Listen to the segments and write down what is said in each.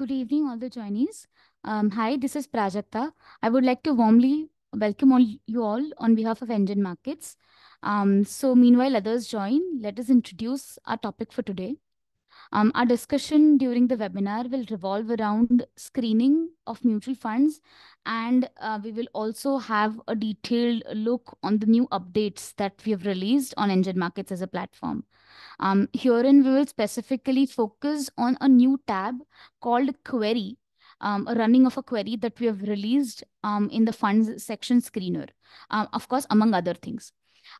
Good evening, all the joinees. Um, hi, this is Prajakta. I would like to warmly welcome all you all on behalf of Engine Markets. Um, so meanwhile, others join. Let us introduce our topic for today. Um, our discussion during the webinar will revolve around screening of mutual funds and uh, we will also have a detailed look on the new updates that we have released on Engine Markets as a platform. Um, herein, we will specifically focus on a new tab called Query, um, a running of a query that we have released um, in the funds section screener, um, of course, among other things.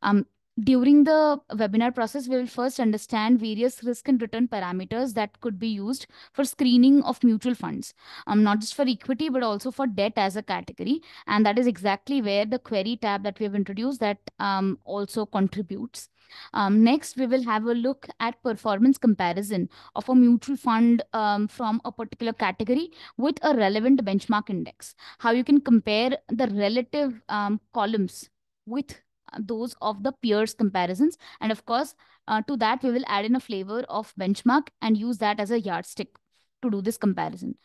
Um, during the webinar process, we will first understand various risk and return parameters that could be used for screening of mutual funds, um, not just for equity, but also for debt as a category. And that is exactly where the query tab that we have introduced that um, also contributes. Um, next, we will have a look at performance comparison of a mutual fund um, from a particular category with a relevant benchmark index. How you can compare the relative um, columns with those of the peers comparisons. And of course, uh, to that, we will add in a flavor of benchmark and use that as a yardstick to do this comparison.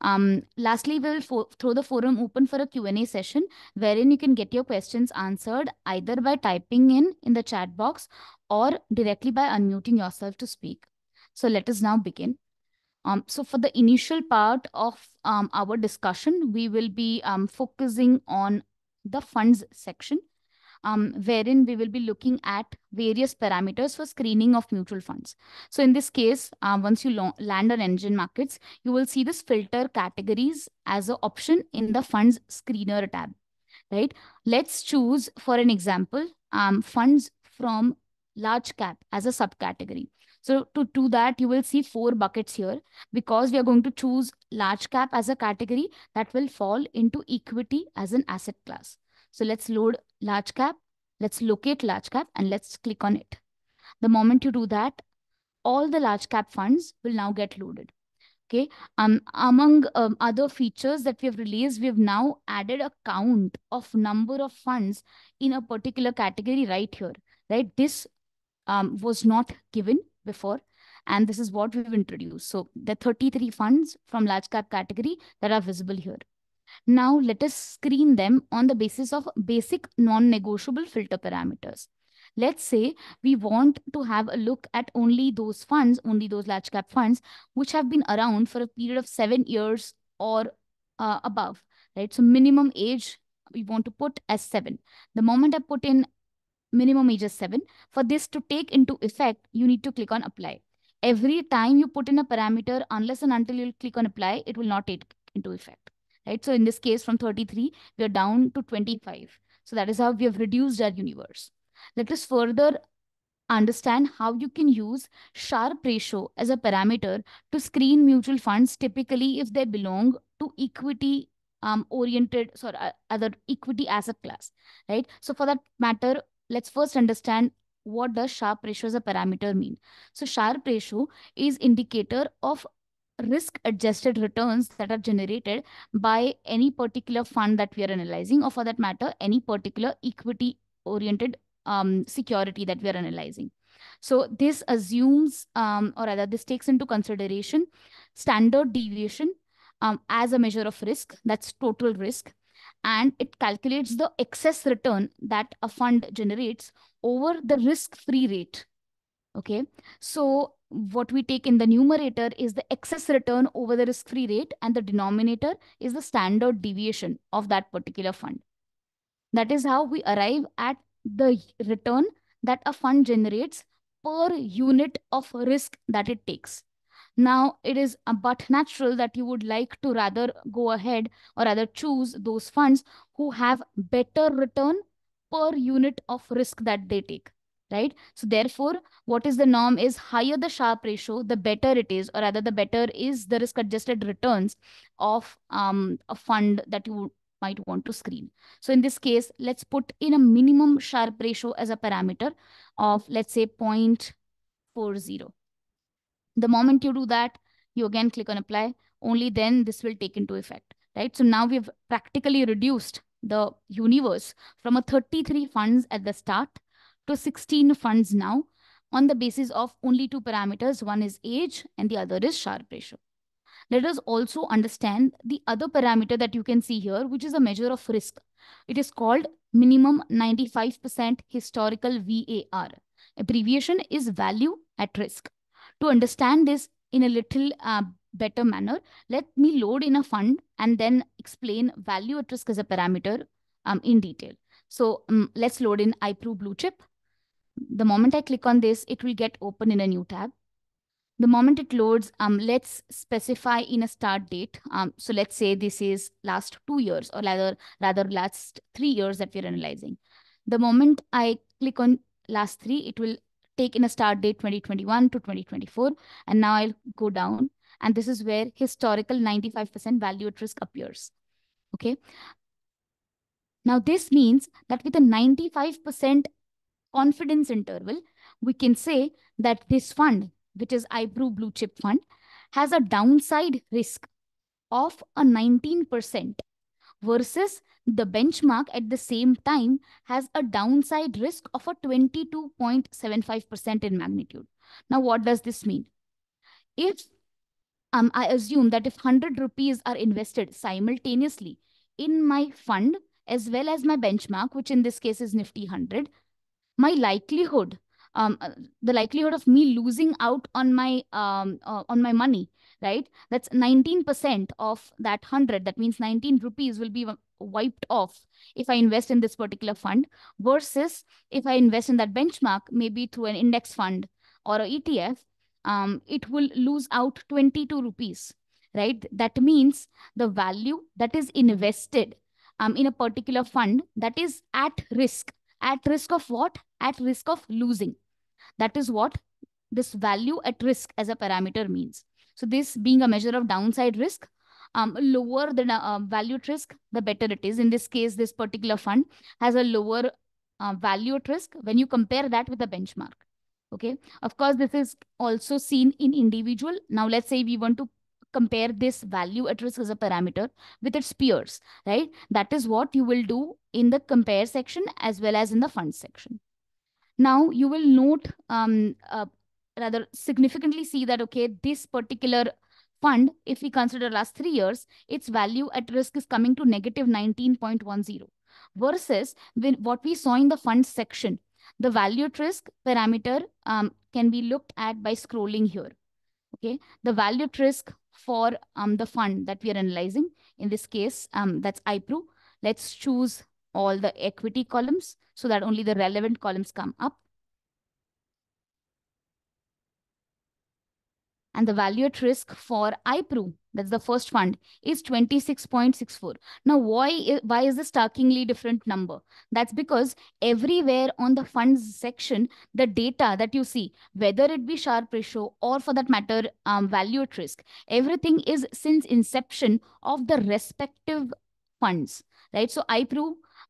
Um, lastly, we'll throw the forum open for a Q&A session wherein you can get your questions answered either by typing in in the chat box or directly by unmuting yourself to speak. So let us now begin. Um, so for the initial part of um, our discussion, we will be um, focusing on the funds section um, wherein we will be looking at various parameters for screening of mutual funds. So in this case, um, once you land on engine markets, you will see this filter categories as an option in the funds screener tab, right? Let's choose, for an example, um, funds from large cap as a subcategory. So to do that, you will see four buckets here because we are going to choose large cap as a category that will fall into equity as an asset class. So let's load large cap. Let's locate large cap and let's click on it. The moment you do that, all the large cap funds will now get loaded. Okay. Um, among um, other features that we have released, we have now added a count of number of funds in a particular category right here. Right. This um, was not given before. And this is what we've introduced. So the 33 funds from large cap category that are visible here. Now let us screen them on the basis of basic non-negotiable filter parameters. Let's say we want to have a look at only those funds, only those large cap funds, which have been around for a period of seven years or uh, above, right? So minimum age we want to put as seven. The moment I put in minimum age as seven, for this to take into effect, you need to click on apply. Every time you put in a parameter, unless and until you click on apply, it will not take into effect right? So in this case, from 33, we are down to 25. So that is how we have reduced our universe. Let us further understand how you can use sharp ratio as a parameter to screen mutual funds typically if they belong to equity um, oriented sorry uh, other equity asset class right so for that matter let's first understand what does sharp ratio as a parameter mean so sharp ratio is indicator of risk adjusted returns that are generated by any particular fund that we are analyzing, or for that matter, any particular equity oriented um, security that we are analyzing. So this assumes, um, or rather, this takes into consideration standard deviation um, as a measure of risk, that's total risk, and it calculates the excess return that a fund generates over the risk-free rate. Okay, so what we take in the numerator is the excess return over the risk-free rate and the denominator is the standard deviation of that particular fund. That is how we arrive at the return that a fund generates per unit of risk that it takes. Now, it is but natural that you would like to rather go ahead or rather choose those funds who have better return per unit of risk that they take right? So therefore, what is the norm is higher the sharp ratio, the better it is, or rather the better is the risk adjusted returns of um, a fund that you might want to screen. So in this case, let's put in a minimum sharp ratio as a parameter of let's say 0.40. The moment you do that, you again click on apply. Only then this will take into effect, right? So now we've practically reduced the universe from a 33 funds at the start to 16 funds now on the basis of only two parameters. One is age and the other is Sharpe ratio. Let us also understand the other parameter that you can see here, which is a measure of risk. It is called minimum 95% historical VAR. Abbreviation is value at risk. To understand this in a little uh, better manner, let me load in a fund and then explain value at risk as a parameter um, in detail. So um, let's load in iPro Blue Chip the moment I click on this, it will get open in a new tab. The moment it loads, um, let's specify in a start date. Um, so let's say this is last two years or rather, rather last three years that we're analyzing. The moment I click on last three, it will take in a start date 2021 to 2024. And now I'll go down. And this is where historical 95% value at risk appears. Okay. Now this means that with a 95% confidence interval, we can say that this fund, which is IBRU Blue Chip Fund, has a downside risk of a 19% versus the benchmark at the same time has a downside risk of a 22.75% in magnitude. Now, what does this mean? If um, I assume that if 100 rupees are invested simultaneously in my fund as well as my benchmark, which in this case is Nifty 100, my likelihood um, uh, the likelihood of me losing out on my um, uh, on my money right that's 19% of that 100 that means 19 rupees will be wiped off if i invest in this particular fund versus if i invest in that benchmark maybe through an index fund or a etf um, it will lose out 22 rupees right that means the value that is invested um, in a particular fund that is at risk at risk of what? At risk of losing. That is what this value at risk as a parameter means. So this being a measure of downside risk, um, lower the uh, value at risk, the better it is. In this case, this particular fund has a lower uh, value at risk when you compare that with the benchmark. Okay. Of course, this is also seen in individual. Now, let's say we want to compare this value at risk as a parameter with its peers, right? That is what you will do in the compare section as well as in the fund section. Now you will note, um, uh, rather significantly see that, okay, this particular fund, if we consider last three years, its value at risk is coming to negative 19.10 versus when, what we saw in the fund section. The value at risk parameter um, can be looked at by scrolling here. Okay, the value at risk for um, the fund that we are analyzing. In this case, um, that's IPRU. Let's choose all the equity columns so that only the relevant columns come up. And the value at risk for IPRU that's the first fund, is 26.64. Now, why, why is this starkingly different number? That's because everywhere on the funds section, the data that you see, whether it be Sharpe ratio or for that matter, um, value at risk, everything is since inception of the respective funds, right? So I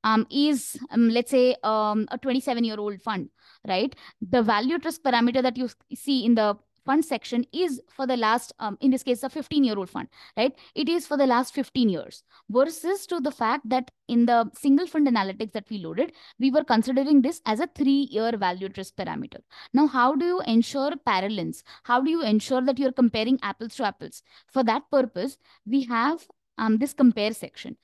um, is, um, let's say, um, a 27-year-old fund, right? The value at risk parameter that you see in the fund section is for the last, um, in this case, a 15 year old fund, right? It is for the last 15 years versus to the fact that in the single fund analytics that we loaded, we were considering this as a three year valued risk parameter. Now, how do you ensure parallels? How do you ensure that you're comparing apples to apples? For that purpose, we have um, this compare section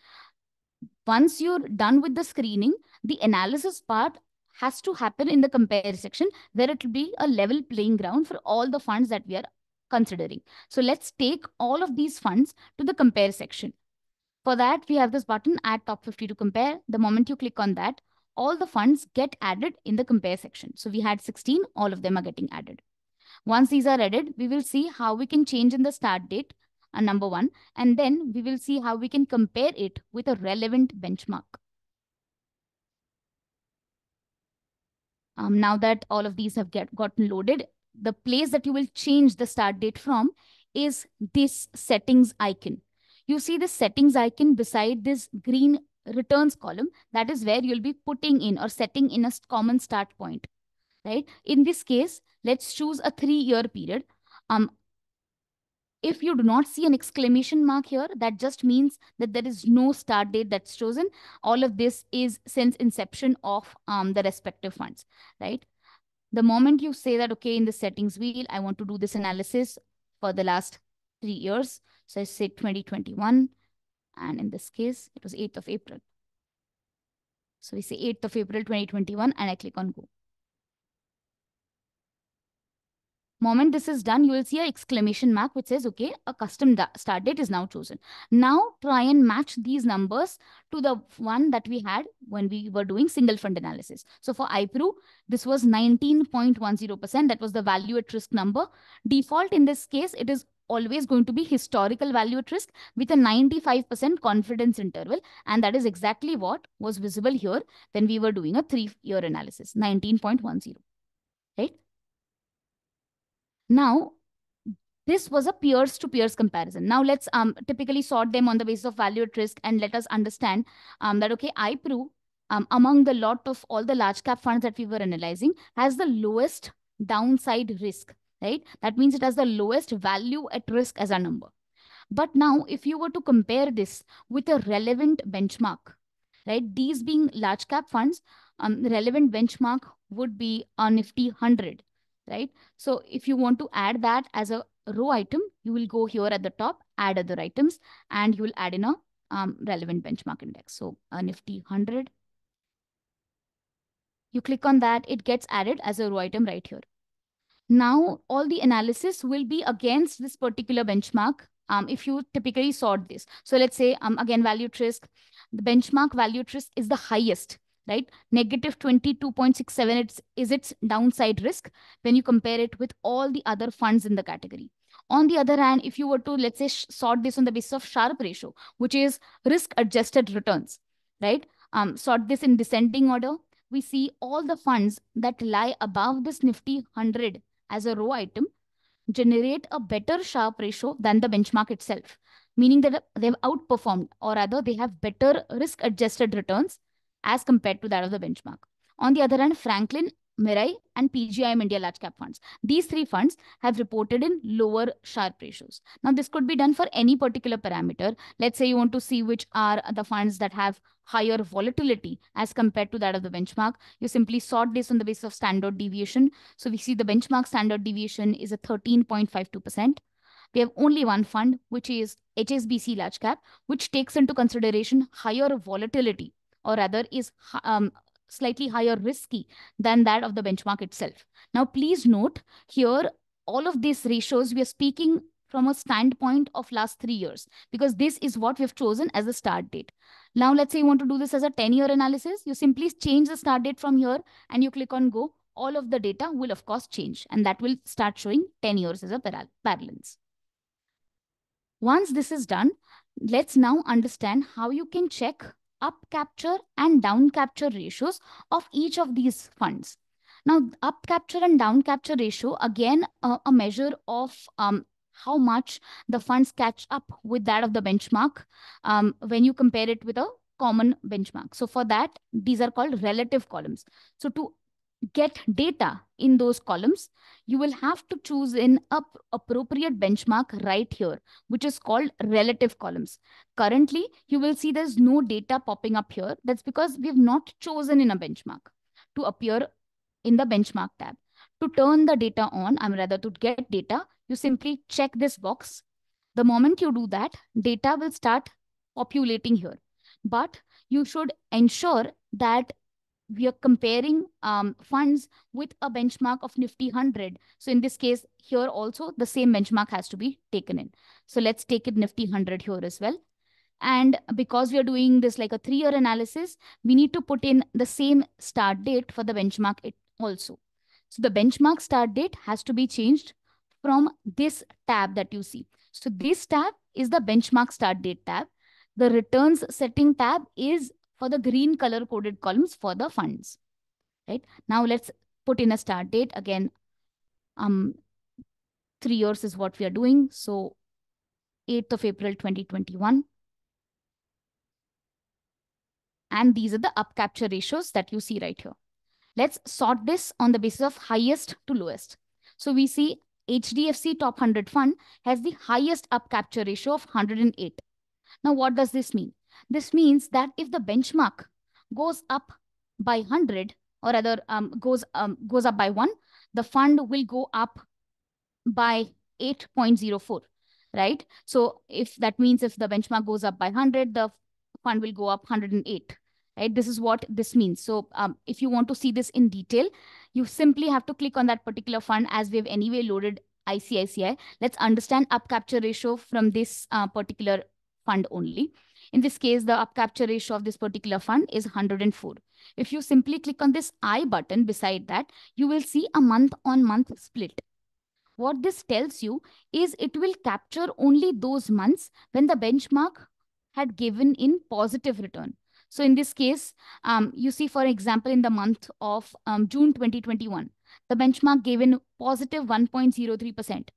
once you're done with the screening, the analysis part has to happen in the compare section where it will be a level playing ground for all the funds that we are considering. So let's take all of these funds to the compare section. For that, we have this button add top 50 to compare. The moment you click on that, all the funds get added in the compare section. So we had 16, all of them are getting added. Once these are added, we will see how we can change in the start date, uh, number one, and then we will see how we can compare it with a relevant benchmark. Um, now that all of these have get, gotten loaded, the place that you will change the start date from is this settings icon. You see the settings icon beside this green returns column. That is where you'll be putting in or setting in a common start point, right? In this case, let's choose a three year period. Um, if you do not see an exclamation mark here, that just means that there is no start date that's chosen. All of this is since inception of um, the respective funds, right? The moment you say that, okay, in the settings wheel, I want to do this analysis for the last three years. So I say 2021, and in this case, it was 8th of April. So we say 8th of April, 2021, and I click on go. moment this is done, you will see an exclamation mark which says, okay, a custom start date is now chosen. Now try and match these numbers to the one that we had when we were doing single fund analysis. So for IPRU, this was 19.10%. That was the value at risk number. Default in this case, it is always going to be historical value at risk with a 95% confidence interval. And that is exactly what was visible here when we were doing a three-year analysis, 19.10, right? Now, this was a peers to peers comparison. Now let's um, typically sort them on the basis of value at risk and let us understand um, that, okay, I prove um, among the lot of all the large cap funds that we were analyzing has the lowest downside risk, right? That means it has the lowest value at risk as a number. But now if you were to compare this with a relevant benchmark, right? These being large cap funds, um, relevant benchmark would be a Nifty 100, right? So if you want to add that as a row item, you will go here at the top, add other items, and you will add in a um, relevant benchmark index. So a Nifty 100. You click on that, it gets added as a row item right here. Now all the analysis will be against this particular benchmark um, if you typically sort this. So let's say, um, again, value risk, the benchmark value risk is the highest right? Negative 22.67 it's, is its downside risk when you compare it with all the other funds in the category. On the other hand, if you were to, let's say, sort this on the basis of Sharpe ratio, which is risk-adjusted returns, right? Um, sort this in descending order, we see all the funds that lie above this Nifty 100 as a row item generate a better Sharpe ratio than the benchmark itself, meaning that they've outperformed or rather they have better risk-adjusted returns as compared to that of the benchmark. On the other hand, Franklin, Mirai, and PGIM India large cap funds. These three funds have reported in lower sharp ratios. Now, this could be done for any particular parameter. Let's say you want to see which are the funds that have higher volatility as compared to that of the benchmark. You simply sort this on the basis of standard deviation. So we see the benchmark standard deviation is a 13.52%. We have only one fund, which is HSBC large cap, which takes into consideration higher volatility or rather is um, slightly higher risky than that of the benchmark itself. Now, please note here, all of these ratios, we are speaking from a standpoint of last three years, because this is what we've chosen as the start date. Now, let's say you want to do this as a 10-year analysis. You simply change the start date from here and you click on go. All of the data will, of course, change. And that will start showing 10 years as a parallelance. parallels. Once this is done, let's now understand how you can check up capture and down capture ratios of each of these funds. Now, up capture and down capture ratio, again, uh, a measure of um, how much the funds catch up with that of the benchmark um, when you compare it with a common benchmark. So for that, these are called relative columns. So to get data in those columns, you will have to choose an appropriate benchmark right here, which is called relative columns. Currently, you will see there's no data popping up here. That's because we've not chosen in a benchmark to appear in the benchmark tab. To turn the data on, I'm rather to get data, you simply check this box. The moment you do that, data will start populating here. But you should ensure that we are comparing um, funds with a benchmark of Nifty 100. So in this case, here also the same benchmark has to be taken in. So let's take it Nifty 100 here as well. And because we are doing this like a three-year analysis, we need to put in the same start date for the benchmark it also. So the benchmark start date has to be changed from this tab that you see. So this tab is the benchmark start date tab. The returns setting tab is for the green color coded columns for the funds. Right now, let's put in a start date again. Um, three years is what we are doing. So 8th of April 2021. And these are the up capture ratios that you see right here. Let's sort this on the basis of highest to lowest. So we see HDFC Top 100 Fund has the highest up capture ratio of 108. Now, what does this mean? This means that if the benchmark goes up by 100 or rather um, goes, um, goes up by 1, the fund will go up by 8.04, right? So if that means if the benchmark goes up by 100, the fund will go up 108 right? This is what this means. So um, if you want to see this in detail, you simply have to click on that particular fund as we've anyway loaded ICICI. Let's understand up capture ratio from this uh, particular fund only. In this case, the upcapture ratio of this particular fund is 104. If you simply click on this I button beside that, you will see a month-on-month split. What this tells you is it will capture only those months when the benchmark had given in positive return. So in this case, um, you see, for example, in the month of um, June 2021, the benchmark gave in positive 1.03%.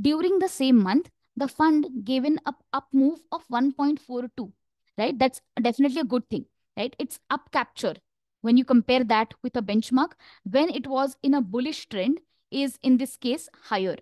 During the same month, the fund given an up, up move of 1.42, right? That's definitely a good thing, right? It's up capture. When you compare that with a benchmark, when it was in a bullish trend is in this case higher,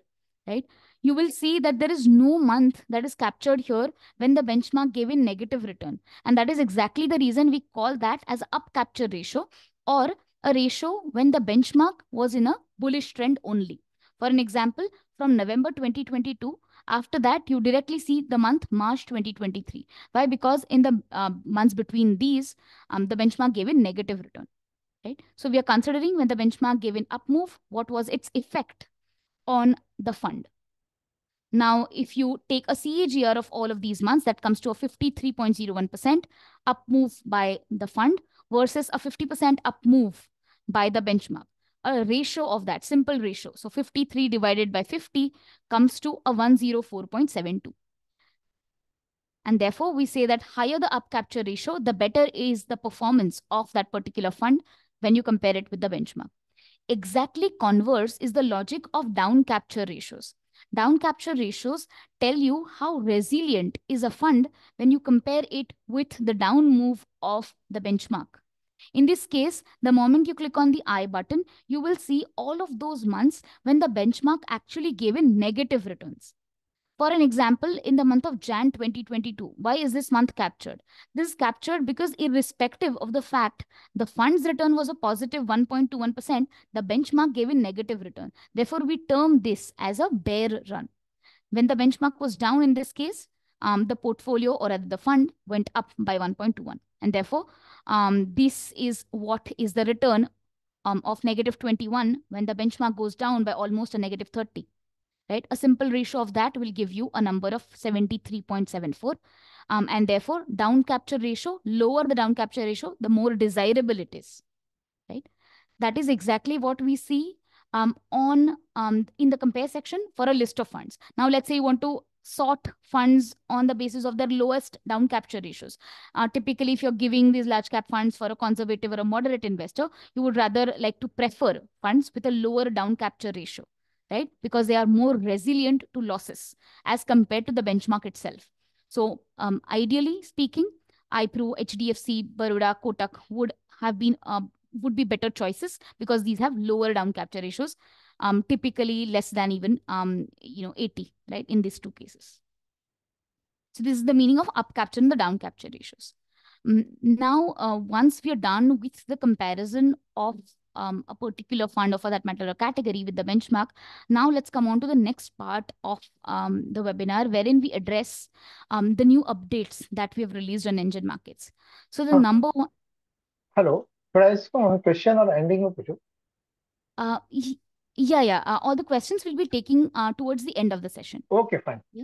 right? You will see that there is no month that is captured here when the benchmark gave a negative return. And that is exactly the reason we call that as up capture ratio or a ratio when the benchmark was in a bullish trend only. For an example, from November 2022 after that, you directly see the month March 2023. Why? Because in the uh, months between these, um, the benchmark gave a negative return. Right? So we are considering when the benchmark gave an up move, what was its effect on the fund? Now, if you take a CAGR of all of these months, that comes to a 53.01% up move by the fund versus a 50% up move by the benchmark a ratio of that, simple ratio. So 53 divided by 50 comes to a 104.72. And therefore, we say that higher the up capture ratio, the better is the performance of that particular fund when you compare it with the benchmark. Exactly converse is the logic of down capture ratios. Down capture ratios tell you how resilient is a fund when you compare it with the down move of the benchmark. In this case, the moment you click on the I button, you will see all of those months when the benchmark actually gave in negative returns. For an example, in the month of Jan 2022, why is this month captured? This is captured because irrespective of the fact the fund's return was a positive 1.21%, the benchmark gave in negative return. Therefore, we term this as a bear run. When the benchmark was down in this case, um, the portfolio or the fund went up by 1.21. And therefore, um, this is what is the return um, of negative 21 when the benchmark goes down by almost a negative 30, right? A simple ratio of that will give you a number of 73.74. Um, and therefore, down capture ratio, lower the down capture ratio, the more desirable it is, right? That is exactly what we see um, on um, in the compare section for a list of funds. Now, let's say you want to Sought funds on the basis of their lowest down capture ratios. Uh, typically, if you're giving these large cap funds for a conservative or a moderate investor, you would rather like to prefer funds with a lower down capture ratio, right? Because they are more resilient to losses as compared to the benchmark itself. So um, ideally speaking, iPro, HDFC, Baroda, Kotak would have been uh, would be better choices because these have lower down capture ratios um, typically less than even um, you know 80, right, in these two cases. So this is the meaning of up capture and the down capture ratios. Mm, now, uh, once we are done with the comparison of um, a particular fund or for that matter a category with the benchmark. Now let's come on to the next part of um, the webinar wherein we address um, the new updates that we have released on engine markets. So the uh, number one. Hello, could I ask a question or ending of it? Uh, yeah, yeah. Uh, all the questions we'll be taking uh, towards the end of the session. Okay, fine. Yeah.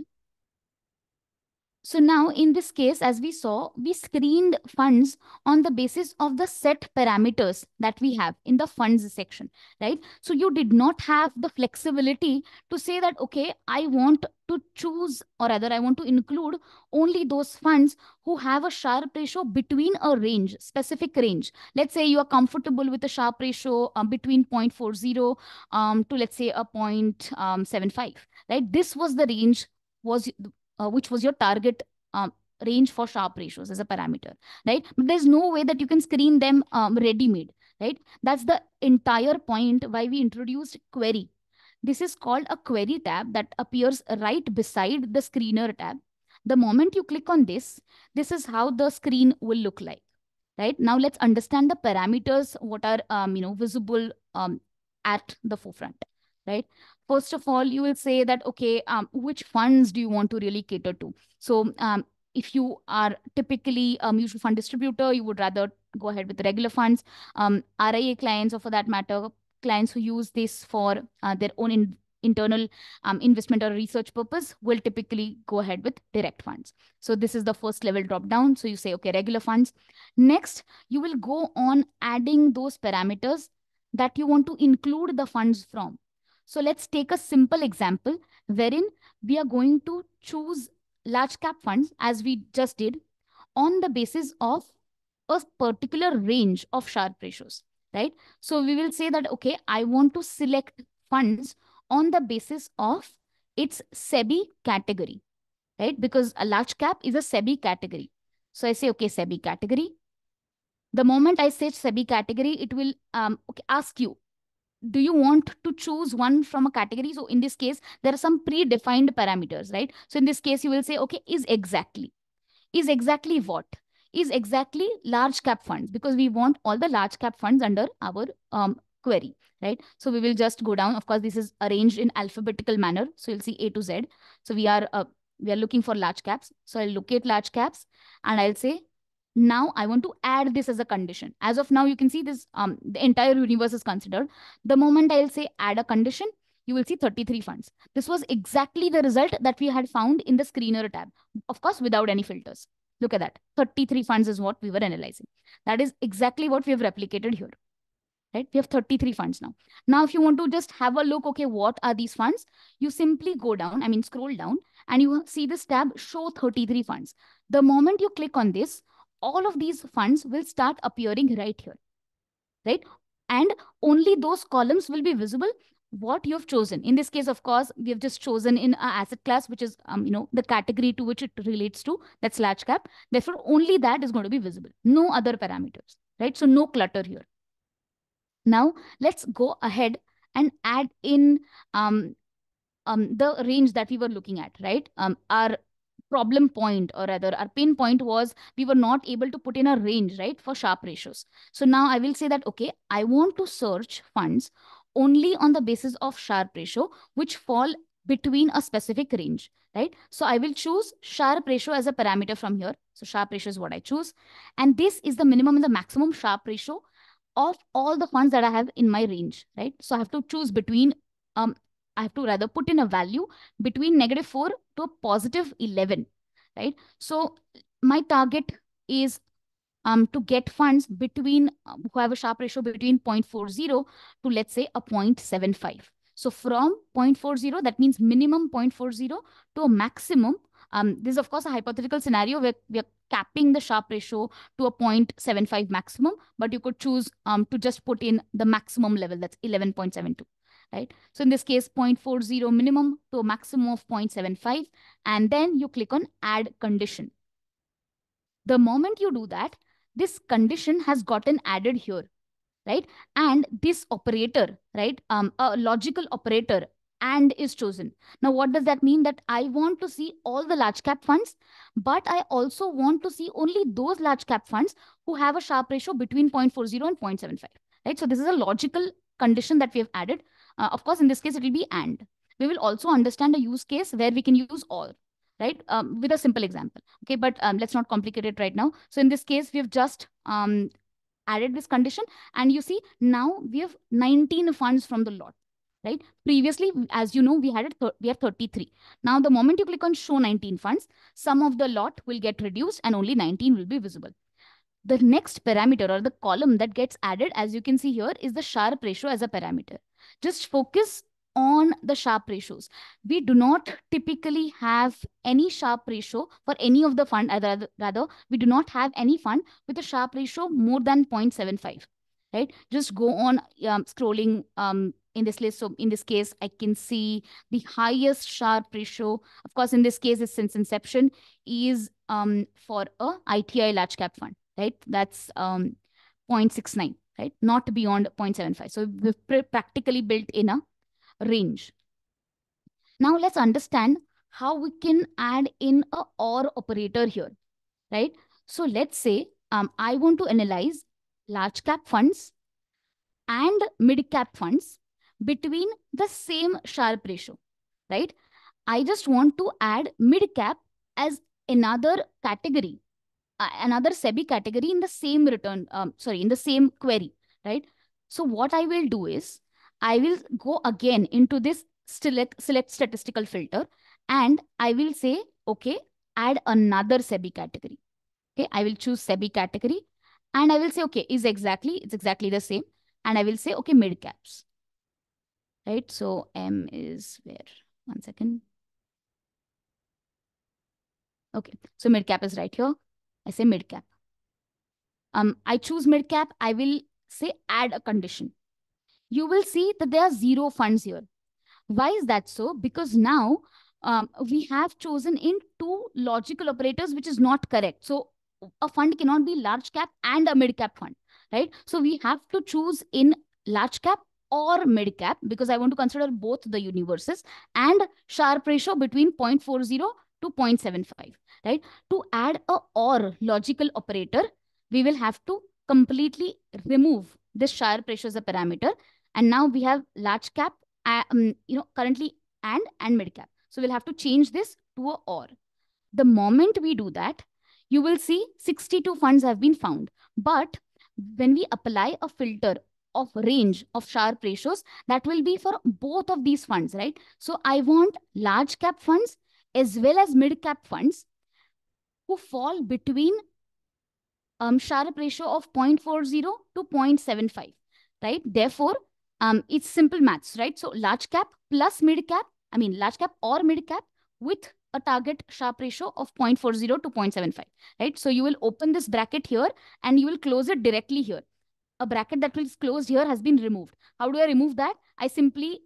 So now in this case, as we saw, we screened funds on the basis of the set parameters that we have in the funds section, right? So you did not have the flexibility to say that, okay, I want to choose or rather I want to include only those funds who have a sharp ratio between a range, specific range. Let's say you are comfortable with a sharp ratio uh, between 0.40 um, to let's say a um, 0.75, right? This was the range was uh, which was your target um, range for sharp ratios as a parameter, right? But there's no way that you can screen them um, ready-made, right? That's the entire point why we introduced query. This is called a query tab that appears right beside the screener tab. The moment you click on this, this is how the screen will look like, right? Now let's understand the parameters, what are, um, you know, visible um, at the forefront right? First of all, you will say that, okay, um, which funds do you want to really cater to? So um, if you are typically a mutual fund distributor, you would rather go ahead with regular funds. Um, RIA clients, or for that matter, clients who use this for uh, their own in internal um, investment or research purpose will typically go ahead with direct funds. So this is the first level drop down. So you say, okay, regular funds. Next, you will go on adding those parameters that you want to include the funds from. So let's take a simple example wherein we are going to choose large cap funds as we just did on the basis of a particular range of sharp ratios, right? So we will say that, okay, I want to select funds on the basis of its SEBI category, right? Because a large cap is a SEBI category. So I say, okay, SEBI category. The moment I say SEBI category, it will um, okay, ask you, do you want to choose one from a category? So in this case, there are some predefined parameters, right? So in this case, you will say, okay, is exactly. Is exactly what? Is exactly large cap funds because we want all the large cap funds under our um, query, right? So we will just go down. Of course, this is arranged in alphabetical manner. So you'll see A to Z. So we are uh, we are looking for large caps. So I'll locate large caps and I'll say now I want to add this as a condition. As of now, you can see this, um, the entire universe is considered. The moment I'll say add a condition, you will see 33 funds. This was exactly the result that we had found in the screener tab. Of course, without any filters. Look at that. 33 funds is what we were analyzing. That is exactly what we have replicated here. Right? We have 33 funds now. Now, if you want to just have a look, okay, what are these funds? You simply go down, I mean, scroll down and you see this tab, show 33 funds. The moment you click on this, all of these funds will start appearing right here, right? And only those columns will be visible what you've chosen. In this case, of course, we have just chosen in an asset class, which is, um, you know, the category to which it relates to, that's large cap. Therefore, only that is going to be visible. No other parameters, right? So no clutter here. Now, let's go ahead and add in um, um, the range that we were looking at, right? Um, our problem point or rather our pain point was we were not able to put in a range, right, for sharp ratios. So now I will say that, okay, I want to search funds only on the basis of sharp ratio, which fall between a specific range, right? So I will choose sharp ratio as a parameter from here. So sharp ratio is what I choose. And this is the minimum and the maximum sharp ratio of all the funds that I have in my range, right? So I have to choose between um, I have to rather put in a value between negative 4 to a positive 11, right? So my target is um, to get funds between, um, who have a sharp ratio between 0.40 to let's say a 0.75. So from 0.40, that means minimum 0.40 to a maximum. Um, this is of course a hypothetical scenario where we are capping the sharp ratio to a 0.75 maximum, but you could choose um, to just put in the maximum level, that's 11.72 right? So in this case, 0.40 minimum to a maximum of 0.75, and then you click on add condition. The moment you do that, this condition has gotten added here, right? And this operator, right, um, a logical operator and is chosen. Now, what does that mean? That I want to see all the large cap funds, but I also want to see only those large cap funds who have a sharp ratio between 0.40 and 0.75, right? So this is a logical condition that we have added uh, of course, in this case, it will be and. We will also understand a use case where we can use or, right? Um, with a simple example. Okay, but um, let's not complicate it right now. So in this case, we've just um, added this condition. And you see, now we have 19 funds from the lot right? Previously, as you know, we had it, we have 33. Now, the moment you click on show 19 funds, some of the lot will get reduced and only 19 will be visible. The next parameter or the column that gets added, as you can see here, is the sharp ratio as a parameter just focus on the sharp ratios. We do not typically have any sharp ratio for any of the fund, rather, rather we do not have any fund with a sharp ratio more than 0.75, right? Just go on um, scrolling um, in this list. So in this case, I can see the highest sharp ratio, of course, in this case, is since inception, is um, for a ITI large cap fund, right? That's um, 0.69 right? Not beyond 0.75. So we've practically built in a range. Now let's understand how we can add in a OR operator here, right? So let's say um, I want to analyze large cap funds and mid cap funds between the same sharp ratio, right? I just want to add mid cap as another category another SEBI category in the same return, um, sorry, in the same query, right? So what I will do is I will go again into this select, select statistical filter and I will say, okay, add another SEBI category. Okay, I will choose SEBI category and I will say, okay, is exactly, it's exactly the same. And I will say, okay, mid caps, right? So M is where, one second. Okay, so mid cap is right here. I say mid cap. Um, I choose mid cap. I will say add a condition. You will see that there are zero funds here. Why is that so? Because now um, we have chosen in two logical operators, which is not correct. So a fund cannot be large cap and a mid cap fund, right? So we have to choose in large cap or mid cap because I want to consider both the universes and sharp ratio between 0.40 to 0.75, right? To add a OR logical operator, we will have to completely remove this Shire pressure as a parameter. And now we have large cap, uh, um, you know, currently and and mid cap. So we'll have to change this to a OR. The moment we do that, you will see 62 funds have been found. But when we apply a filter of range of sharp ratios that will be for both of these funds right so i want large cap funds as well as mid-cap funds who fall between um, sharp ratio of 0.40 to 0.75, right? Therefore, um, it's simple maths, right? So large cap plus mid cap, I mean large cap or mid cap with a target sharp ratio of 0.40 to 0.75, right? So you will open this bracket here and you will close it directly here. A bracket that will closed here has been removed. How do I remove that? I simply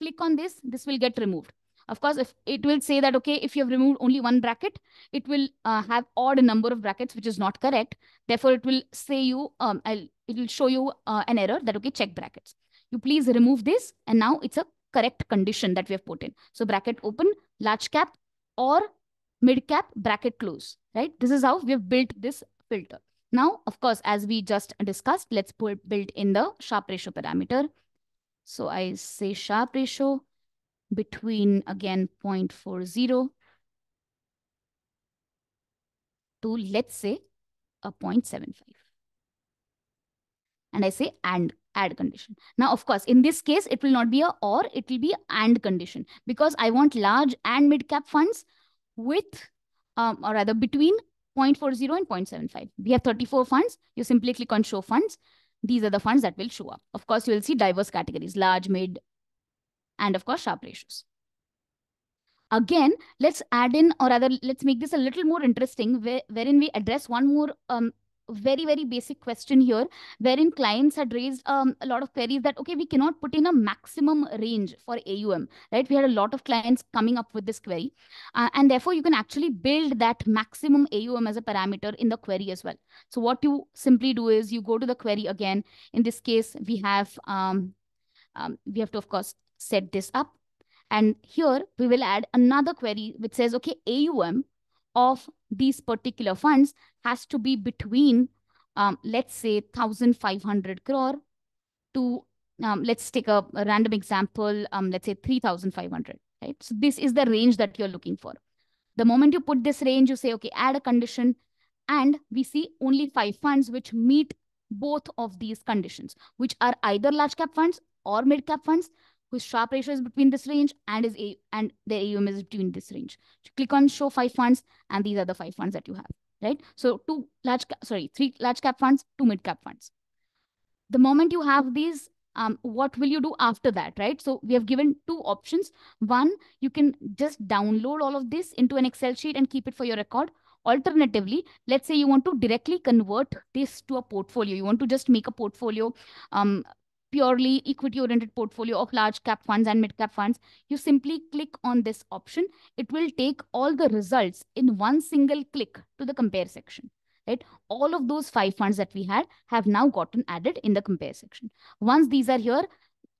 click on this, this will get removed. Of course, if it will say that, okay, if you have removed only one bracket, it will uh, have odd number of brackets, which is not correct. Therefore, it will say you, um, I'll, it will show you uh, an error that, okay, check brackets. You please remove this. And now it's a correct condition that we have put in. So bracket open, large cap or mid cap, bracket close, right? This is how we have built this filter. Now, of course, as we just discussed, let's build in the sharp ratio parameter. So I say sharp ratio between again 0.40 to let's say a 0.75. And I say and add condition. Now, of course, in this case, it will not be a or, it will be and condition because I want large and mid cap funds with um, or rather between 0.40 and 0.75. We have 34 funds. You simply click on show funds. These are the funds that will show up. Of course, you will see diverse categories, large, mid, and of course sharp ratios. Again, let's add in or rather let's make this a little more interesting where, wherein we address one more um, very, very basic question here wherein clients had raised um, a lot of queries that, okay, we cannot put in a maximum range for AUM, right? We had a lot of clients coming up with this query uh, and therefore you can actually build that maximum AUM as a parameter in the query as well. So what you simply do is you go to the query again. In this case, we have um, um, we have to, of course, set this up. And here we will add another query which says, okay, AUM of these particular funds has to be between, um, let's say, 1,500 crore to, um, let's take a, a random example, um, let's say 3,500, right? So this is the range that you're looking for. The moment you put this range, you say, okay, add a condition, and we see only five funds which meet both of these conditions, which are either large cap funds or mid cap funds, whose sharp ratio is between this range and is a and their AUM is between this range. So click on show five funds and these are the five funds that you have, right? So two large sorry, three large cap funds, two mid cap funds. The moment you have these, um, what will you do after that, right? So we have given two options. One, you can just download all of this into an Excel sheet and keep it for your record. Alternatively, let's say you want to directly convert this to a portfolio. You want to just make a portfolio um, purely equity oriented portfolio of large cap funds and mid cap funds, you simply click on this option. It will take all the results in one single click to the compare section. Right? All of those five funds that we had have now gotten added in the compare section. Once these are here,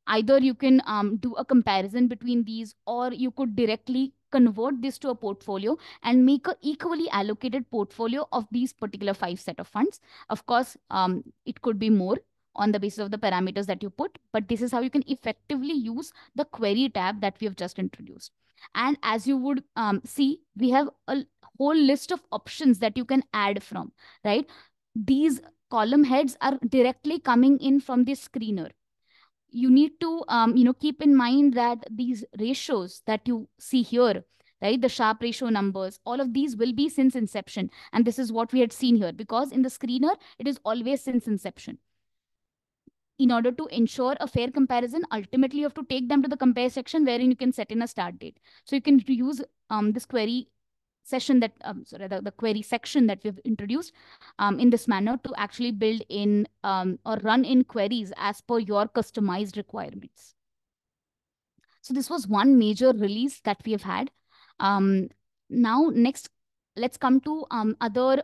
either you can um, do a comparison between these or you could directly convert this to a portfolio and make an equally allocated portfolio of these particular five set of funds. Of course, um, it could be more on the basis of the parameters that you put. But this is how you can effectively use the query tab that we have just introduced. And as you would um, see, we have a whole list of options that you can add from, right? These column heads are directly coming in from the screener. You need to, um, you know, keep in mind that these ratios that you see here, right? The sharp ratio numbers, all of these will be since inception. And this is what we had seen here because in the screener, it is always since inception in order to ensure a fair comparison, ultimately you have to take them to the compare section wherein you can set in a start date. So you can use um, this query session that, um, sorry, the, the, query section that we've introduced um, in this manner to actually build in um, or run in queries as per your customized requirements. So this was one major release that we have had. Um, now, next, let's come to um, other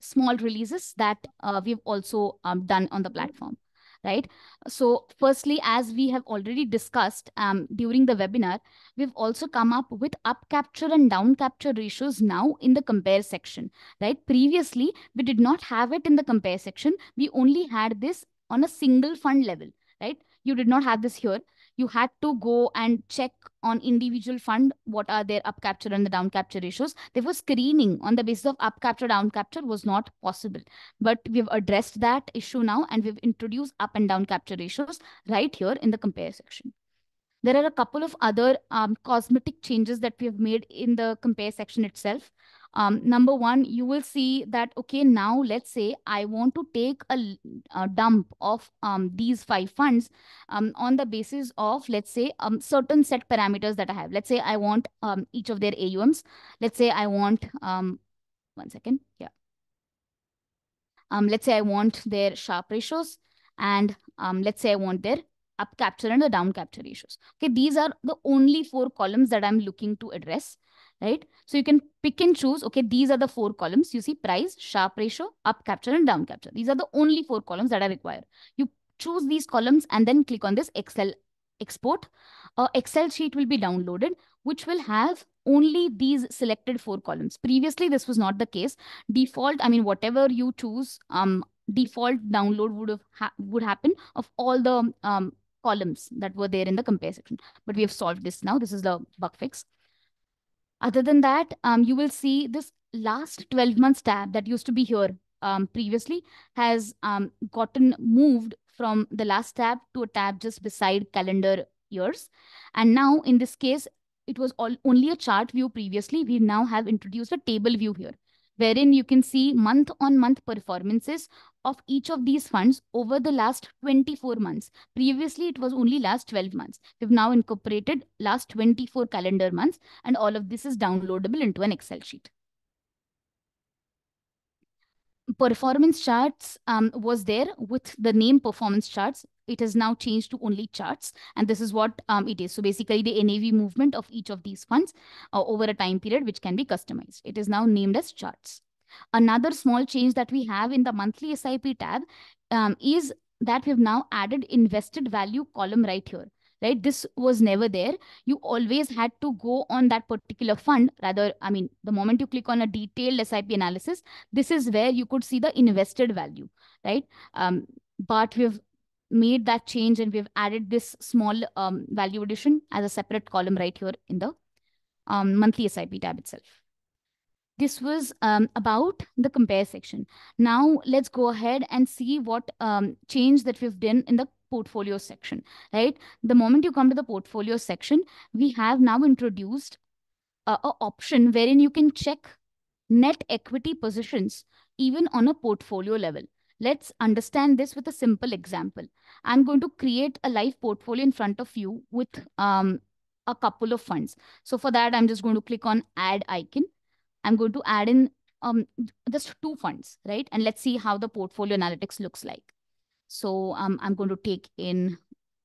small releases that uh, we've also done on the platform right? So firstly, as we have already discussed um, during the webinar, we've also come up with up capture and down capture ratios now in the compare section, right? Previously, we did not have it in the compare section. We only had this on a single fund level, right? You did not have this here you had to go and check on individual fund what are their up capture and the down capture ratios. Therefore, screening on the basis of up capture, down capture was not possible. But we've addressed that issue now and we've introduced up and down capture ratios right here in the compare section. There are a couple of other um, cosmetic changes that we have made in the compare section itself. Um, number one, you will see that, okay, now let's say I want to take a, a dump of um, these five funds um, on the basis of, let's say, um, certain set parameters that I have. Let's say I want um, each of their AUMs. Let's say I want, um, one second, yeah. Um, let's say I want their sharp ratios and um, let's say I want their up capture and the down capture ratios. Okay, these are the only four columns that I'm looking to address right? So you can pick and choose, okay, these are the four columns. You see price, sharp ratio, up capture and down capture. These are the only four columns that are required. You choose these columns and then click on this Excel export. A Excel sheet will be downloaded, which will have only these selected four columns. Previously, this was not the case. Default, I mean, whatever you choose, um, default download would have ha would happen of all the um, columns that were there in the compare section. But we have solved this now. This is the bug fix. Other than that, um, you will see this last 12 months tab that used to be here um, previously has um, gotten moved from the last tab to a tab just beside calendar years. And now in this case, it was all, only a chart view previously. We now have introduced a table view here, wherein you can see month on month performances of each of these funds over the last 24 months. Previously, it was only last 12 months. We've now incorporated last 24 calendar months and all of this is downloadable into an Excel sheet performance charts um, was there with the name performance charts. It has now changed to only charts. And this is what um, it is. So basically the NAV movement of each of these funds uh, over a time period, which can be customized. It is now named as charts. Another small change that we have in the monthly SIP tab um, is that we've now added invested value column right here right this was never there you always had to go on that particular fund rather i mean the moment you click on a detailed sip analysis this is where you could see the invested value right um, but we've made that change and we've added this small um, value addition as a separate column right here in the um, monthly sip tab itself this was um, about the compare section. Now let's go ahead and see what um, change that we've done in the portfolio section, right? The moment you come to the portfolio section, we have now introduced uh, a option wherein you can check net equity positions even on a portfolio level. Let's understand this with a simple example. I'm going to create a live portfolio in front of you with um, a couple of funds. So for that, I'm just going to click on add icon I'm going to add in um, just two funds, right? And let's see how the portfolio analytics looks like. So um, I'm going to take in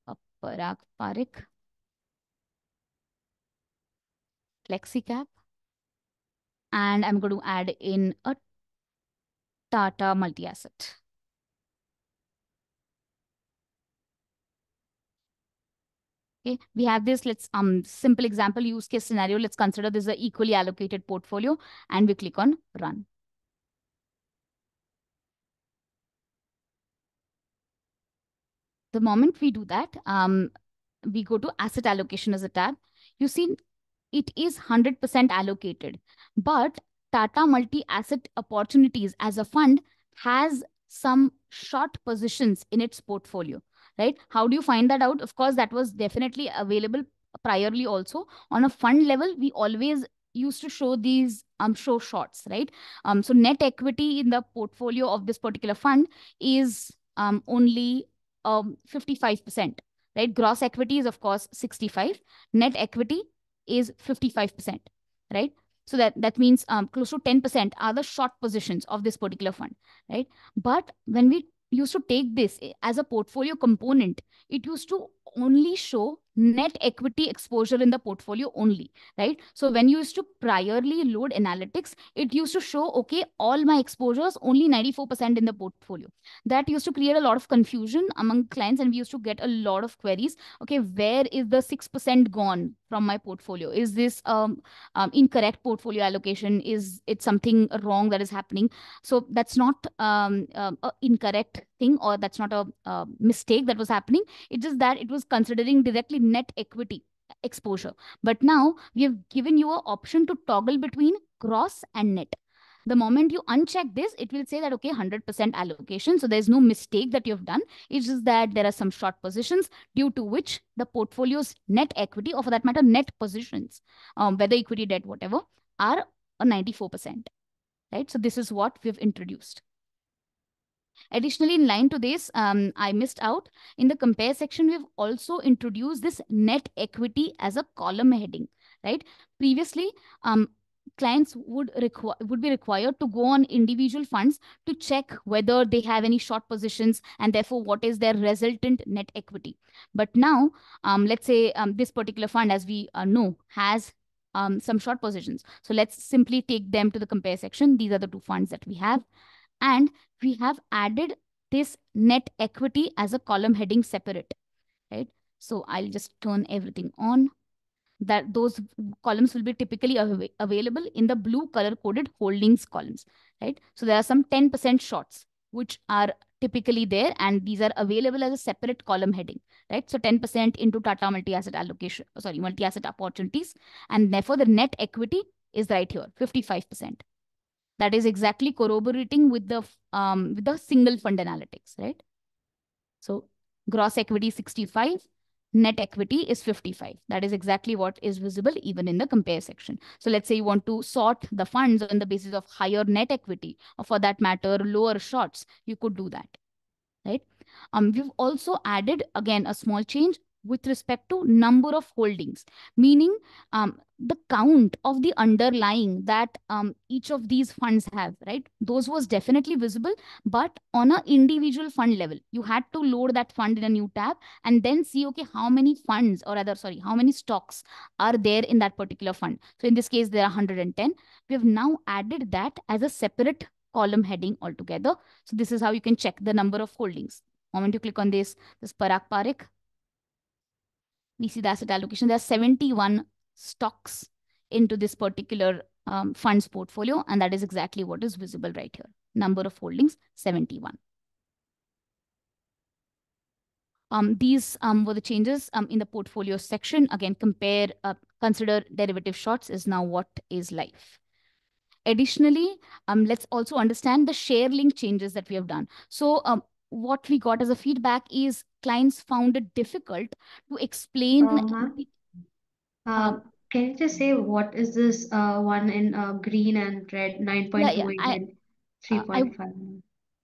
uh, Parag Parik, LexiCap, and I'm going to add in a Tata multi-asset. Okay, we have this, let's um simple example use case scenario. Let's consider this an equally allocated portfolio and we click on run. The moment we do that, um, we go to asset allocation as a tab. You see, it is 100% allocated, but Tata Multi-Asset Opportunities as a fund has some short positions in its portfolio right? How do you find that out? Of course, that was definitely available priorly also. On a fund level, we always used to show these um show shorts, right? Um, so net equity in the portfolio of this particular fund is um only um 55%, right? Gross equity is of course 65. Net equity is 55%, right? So that, that means um, close to 10% are the short positions of this particular fund, right? But when we used to take this eh, as a portfolio component, it used to only show net equity exposure in the portfolio only, right? So when you used to priorly load analytics, it used to show, okay, all my exposures, only 94% in the portfolio. That used to create a lot of confusion among clients and we used to get a lot of queries. Okay, where is the 6% gone from my portfolio? Is this um, um, incorrect portfolio allocation? Is it something wrong that is happening? So that's not um, uh, incorrect thing or that's not a uh, mistake that was happening. It's just that it was considering directly net equity exposure. But now we have given you an option to toggle between gross and net. The moment you uncheck this, it will say that, okay, 100% allocation. So there's no mistake that you've done. It's just that there are some short positions due to which the portfolio's net equity, or for that matter, net positions, um, whether equity, debt, whatever, are a 94%. Right? So this is what we've introduced. Additionally, in line to this, um, I missed out. In the compare section, we've also introduced this net equity as a column heading, right? Previously, um, clients would require would be required to go on individual funds to check whether they have any short positions and therefore what is their resultant net equity but now um, let's say um, this particular fund as we uh, know has um, some short positions so let's simply take them to the compare section these are the two funds that we have and we have added this net equity as a column heading separate, right? So I'll just turn everything on. That those columns will be typically av available in the blue color coded holdings columns, right? So there are some 10% shots which are typically there and these are available as a separate column heading, right? So 10% into Tata multi-asset allocation, sorry, multi-asset opportunities. And therefore the net equity is right here, 55%. That is exactly corroborating with the um, with the single fund analytics, right? So gross equity 65, net equity is 55. That is exactly what is visible even in the compare section. So let's say you want to sort the funds on the basis of higher net equity, or for that matter, lower shorts, you could do that, right? Um, we've also added, again, a small change, with respect to number of holdings, meaning um, the count of the underlying that um, each of these funds have, right? Those was definitely visible, but on an individual fund level, you had to load that fund in a new tab and then see, okay, how many funds or rather, sorry, how many stocks are there in that particular fund. So in this case, there are 110. We have now added that as a separate column heading altogether. So this is how you can check the number of holdings. moment you click on this, this Parak Parik, see the asset allocation. There are 71 stocks into this particular um, funds portfolio, and that is exactly what is visible right here. Number of holdings, 71. Um, these um, were the changes um, in the portfolio section. Again, compare, uh, consider derivative shorts is now what is life. Additionally, um, let's also understand the share link changes that we have done. So um, what we got as a feedback is clients found it difficult to explain. Uh-huh. Uh, uh, can you just say what is this uh, one in uh, green and red, 9.2 yeah, yeah, I, and 3.5? Uh,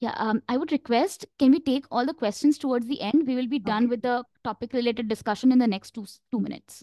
yeah, um, I would request, can we take all the questions towards the end? We will be done with the topic related discussion in the next two, two minutes.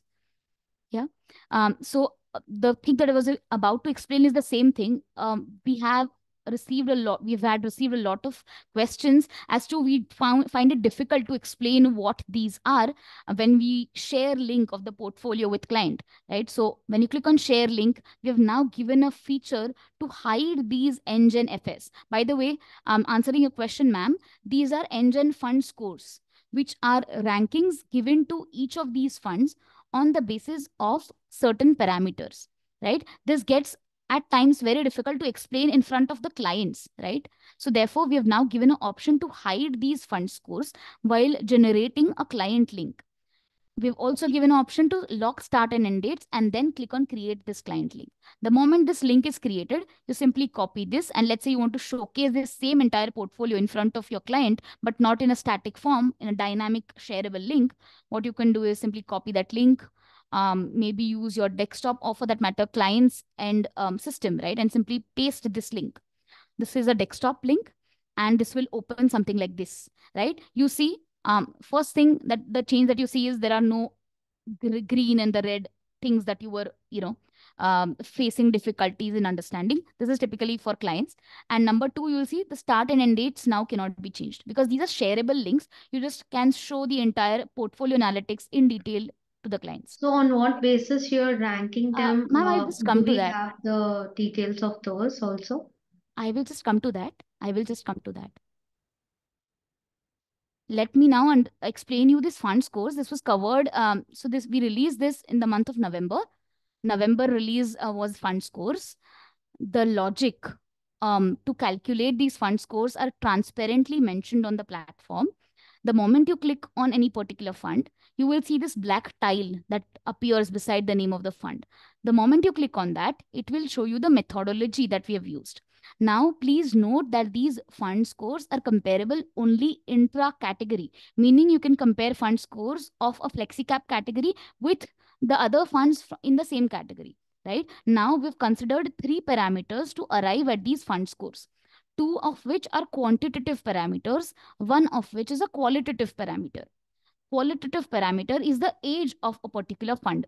Yeah. Um, so uh, the thing that I was about to explain is the same thing. Um, we have received a lot we've had received a lot of questions as to we found find it difficult to explain what these are when we share link of the portfolio with client right so when you click on share link we have now given a feature to hide these engine fs by the way I'm answering your question ma'am these are engine fund scores which are rankings given to each of these funds on the basis of certain parameters right this gets at times very difficult to explain in front of the clients, right? So therefore, we have now given an option to hide these fund scores while generating a client link. We've also given an option to lock start and end dates and then click on create this client link. The moment this link is created, you simply copy this and let's say you want to showcase this same entire portfolio in front of your client, but not in a static form, in a dynamic shareable link. What you can do is simply copy that link, um, maybe use your desktop or for that matter clients and um, system, right? And simply paste this link. This is a desktop link and this will open something like this, right? You see, um, first thing that the change that you see is there are no green and the red things that you were, you know, um, facing difficulties in understanding. This is typically for clients. And number two, you'll see the start and end dates now cannot be changed because these are shareable links. You just can show the entire portfolio analytics in detail to the clients. So on what basis you're ranking uh, them? Uh, Ma'am, uh, I'll just come to that. Have the details of those also. I will just come to that. I will just come to that. Let me now and explain you this fund scores. This was covered. Um, so this we released this in the month of November. November release uh, was fund scores. The logic um, to calculate these fund scores are transparently mentioned on the platform. The moment you click on any particular fund, you will see this black tile that appears beside the name of the fund. The moment you click on that, it will show you the methodology that we have used. Now, please note that these fund scores are comparable only intra-category, meaning you can compare fund scores of a FlexiCap category with the other funds in the same category, right? Now, we've considered three parameters to arrive at these fund scores two of which are quantitative parameters, one of which is a qualitative parameter qualitative parameter is the age of a particular fund.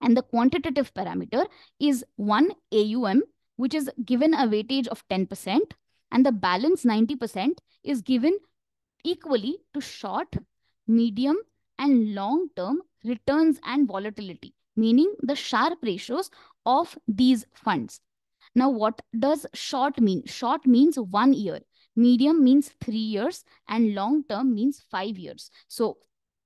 And the quantitative parameter is one AUM, which is given a weightage of 10%, and the balance 90% is given equally to short, medium, and long-term returns and volatility, meaning the sharp ratios of these funds. Now, what does short mean? Short means one year medium means three years and long term means five years. So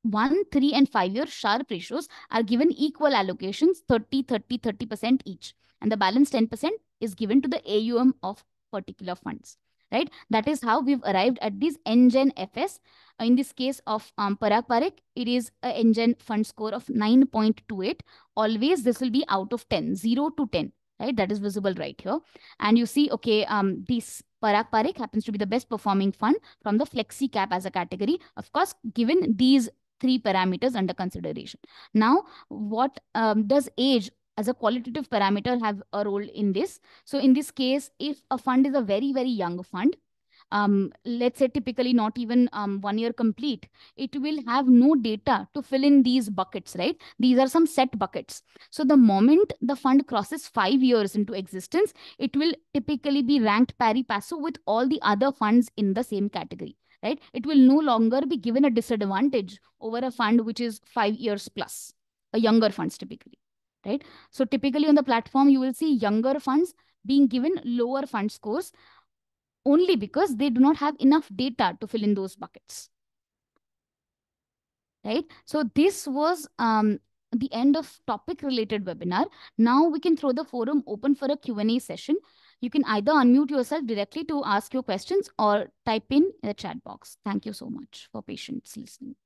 1, 3 and 5 year sharp ratios are given equal allocations 30, 30, 30% each. And the balance 10% is given to the AUM of particular funds, right? That is how we've arrived at this NGEN FS. In this case of um, Parag Parekh, it is a NGEN fund score of 9.28. Always this will be out of 10, 0 to 10, right? That is visible right here. And you see, okay, um, this Parag Parekh happens to be the best performing fund from the Flexi Cap as a category. Of course, given these three parameters under consideration. Now, what um, does age as a qualitative parameter have a role in this? So in this case, if a fund is a very, very young fund, um, let's say typically not even um, one year complete, it will have no data to fill in these buckets, right? These are some set buckets. So the moment the fund crosses five years into existence, it will typically be ranked pari passu with all the other funds in the same category. Right? It will no longer be given a disadvantage over a fund which is five years plus, a younger funds typically right? So typically on the platform, you will see younger funds being given lower fund scores only because they do not have enough data to fill in those buckets. Right? So this was um, the end of topic related webinar. Now we can throw the forum open for a Q&A session. You can either unmute yourself directly to ask your questions or type in the chat box. Thank you so much for patience listening.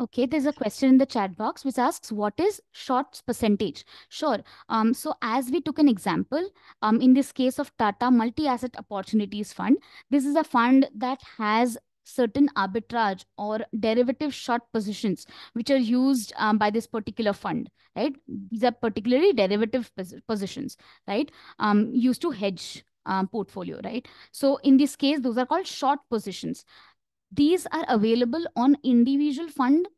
Okay, there's a question in the chat box which asks, what is shorts percentage? Sure. Um, so as we took an example, um, in this case of Tata Multi-Asset Opportunities Fund, this is a fund that has certain arbitrage or derivative short positions which are used um, by this particular fund right these are particularly derivative pos positions right um, used to hedge um, portfolio right so in this case those are called short positions these are available on individual fund.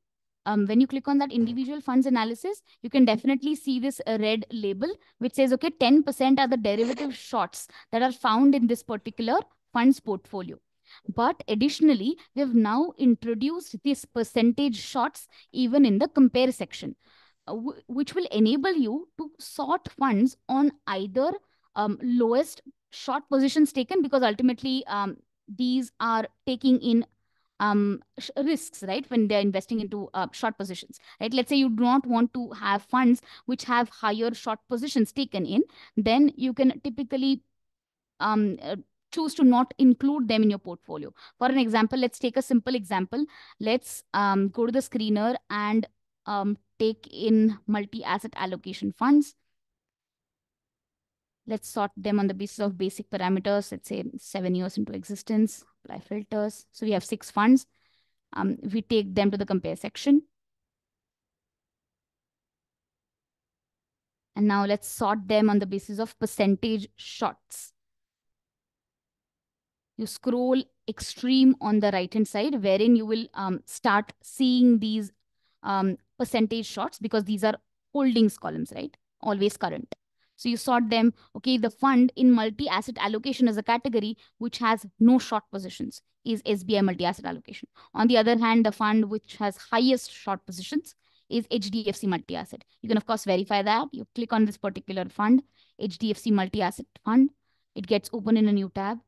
Um, when you click on that individual funds analysis, you can definitely see this uh, red label, which says, okay, 10% are the derivative shorts that are found in this particular funds portfolio. But additionally, we have now introduced this percentage shots even in the compare section, uh, which will enable you to sort funds on either um, lowest short positions taken, because ultimately um, these are taking in um, risks, right? When they're investing into uh, short positions, right? Let's say you do not want to have funds which have higher short positions taken in, then you can typically um, uh, choose to not include them in your portfolio. For an example, let's take a simple example. Let's um, go to the screener and um, take in multi-asset allocation funds. Let's sort them on the basis of basic parameters, let's say seven years into existence, apply filters. So we have six funds. Um, we take them to the compare section. And now let's sort them on the basis of percentage shots. You scroll extreme on the right-hand side, wherein you will um, start seeing these um, percentage shots because these are holdings columns, right? Always current. So you sort them, okay, the fund in multi-asset allocation as a category which has no short positions is SBI multi-asset allocation. On the other hand, the fund which has highest short positions is HDFC multi-asset. You can of course verify that. You click on this particular fund, HDFC multi-asset fund. It gets open in a new tab.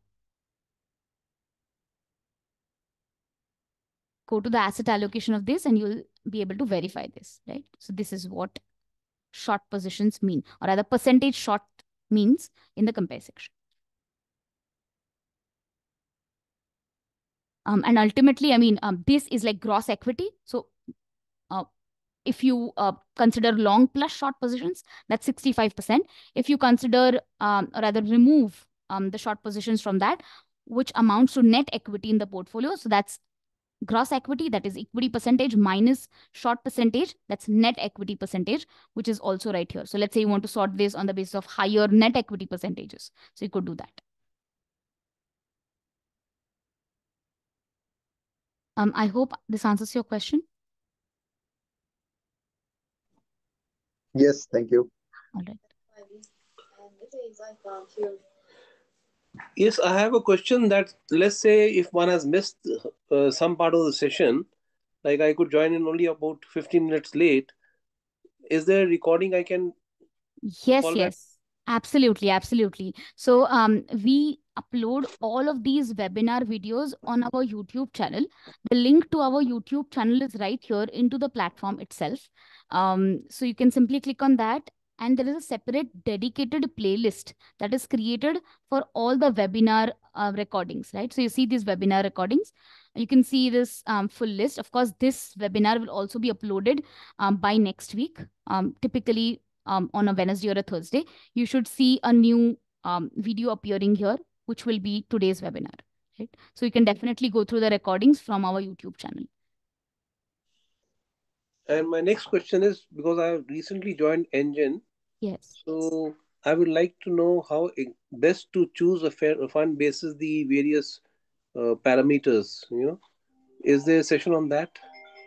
Go to the asset allocation of this and you'll be able to verify this, right? So this is what short positions mean or rather percentage short means in the compare section. Um, and ultimately, I mean, um, this is like gross equity. So uh, if you uh, consider long plus short positions, that's 65%. If you consider um, or rather remove um, the short positions from that, which amounts to net equity in the portfolio. So that's gross equity, that is equity percentage minus short percentage, that's net equity percentage, which is also right here. So let's say you want to sort this on the basis of higher net equity percentages. So you could do that. Um, I hope this answers your question. Yes, thank you. All right. Um, Yes, I have a question that let's say if one has missed uh, some part of the session, like I could join in only about 15 minutes late. Is there a recording I can? Yes, yes, back? absolutely, absolutely. So um, we upload all of these webinar videos on our YouTube channel. The link to our YouTube channel is right here into the platform itself. Um, so you can simply click on that and there is a separate dedicated playlist that is created for all the webinar uh, recordings, right? So you see these webinar recordings. You can see this um, full list. Of course, this webinar will also be uploaded um, by next week, um, typically um, on a Wednesday or a Thursday. You should see a new um, video appearing here, which will be today's webinar. Right? So you can definitely go through the recordings from our YouTube channel. And my next question is because I have recently joined Engine. Yes. So I would like to know how best to choose a, fair, a fund basis the various uh, parameters. You know, is there a session on that?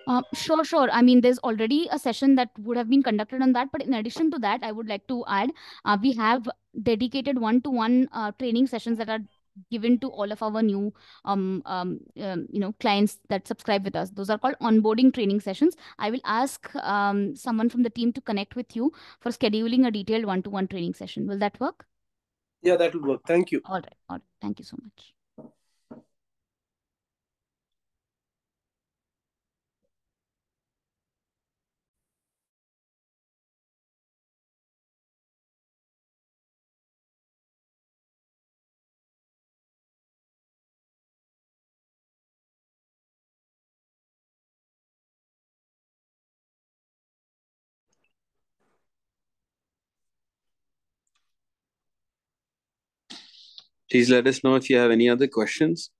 Um, sure, sure. I mean, there's already a session that would have been conducted on that. But in addition to that, I would like to add uh, we have dedicated one to one training sessions that are given to all of our new um, um, um, you know clients that subscribe with us those are called onboarding training sessions i will ask um someone from the team to connect with you for scheduling a detailed one-to-one -one training session will that work yeah that will work thank you all right all right thank you so much Please let us know if you have any other questions.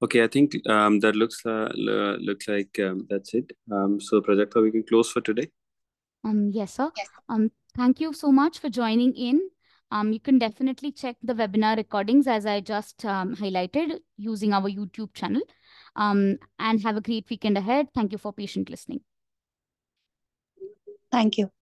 Okay, I think um, that looks uh, looks like um, that's it. Um, so, Prajakta, we can close for today. Um, yes, sir. Yes. Um, thank you so much for joining in. Um, you can definitely check the webinar recordings as I just um, highlighted using our YouTube channel um, and have a great weekend ahead. Thank you for patient listening. Thank you.